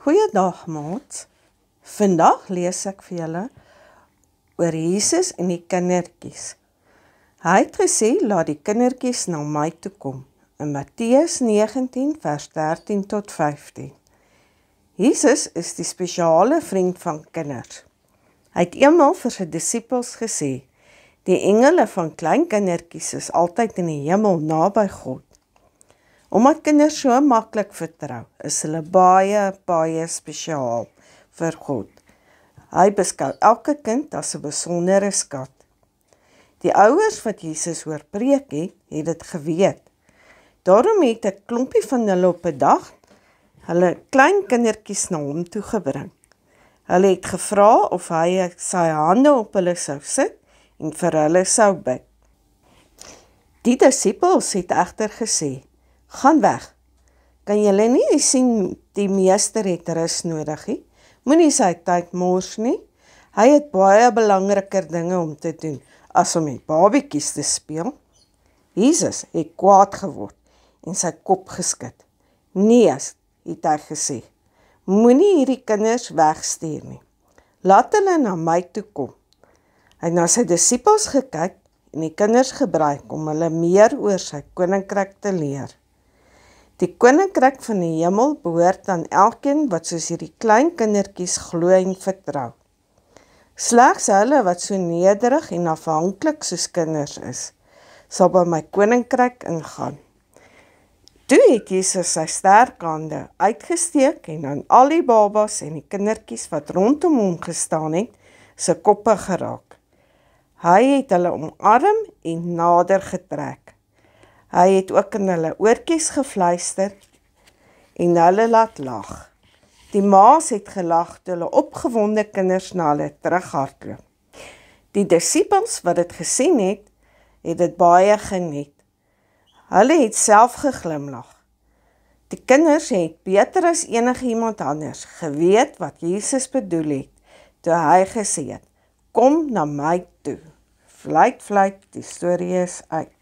Goeiedag maat. Vandag lees ek vir julle oor Jesus en die kindertjies. Hy het gesê laat die kindertjies na my toe kom in Matteus 19 vers 13 tot 15. Jesus is die spesiale vriend van kinders. Hy het eendag vir sy disippels gesê: "Die engele van klein kindertjies is altyd in die hemel naby God." Omdat kinders so maklik vertrou, is hulle baie baie spesiaal vir God. Hy beskou elke kind as 'n besondere skat. Die ouers wat Jesus hoor preek het, het dit geweet. Daarom het 'n klompie van hulle op 'n dag hulle klein kindertjies na hom toe gebring. Hulle het gevra of hy sy hande op hulle sou sit en vir hulle sou bid. Die disippels het egter gesê: gaan weg. Kan julle nie sien die meester het rus nodig nie? Moenie sy tyd mors nie. Hy het baie belangriker dinge om te doen as om met babetjies te speel. Jesus het kwaad geword en sy kop geskud. Nee, het hy gesê. Moenie hierdie kinders wegstuur nie. Laat hulle na my toe kom. Hy het na sy disippels gekyk en die kinders gebruik om hulle meer oor sy koninkryk te leer. Die koninkryk van die hemel behoort aan elkeen wat soos hierdie klein kindertjies glo en vertrou. Slegs hulle wat so nederig en afhanklik soos kinders is, sal by my koninkryk ingaan. Toe het Jesus sy sterk hande uitgesteek en aan al die babas en die kindertjies wat rondom hom gestaan het, se koppe geraak. Hy het hulle omarm en nader getrek. Hy het ook in hulle oortjies gefluister en hulle laat lag. Die ma's het gelag toe hulle opgewonde kinders na hulle terughardloop. Die disippels wat dit gesien het, het dit baie geniet. Hulle het self geglimlag. Die kinders het beter as enige iemand anders geweet wat Jesus bedoel het toe hy gesê het: "Kom na my toe." Vlei, vlei, die storie is uit.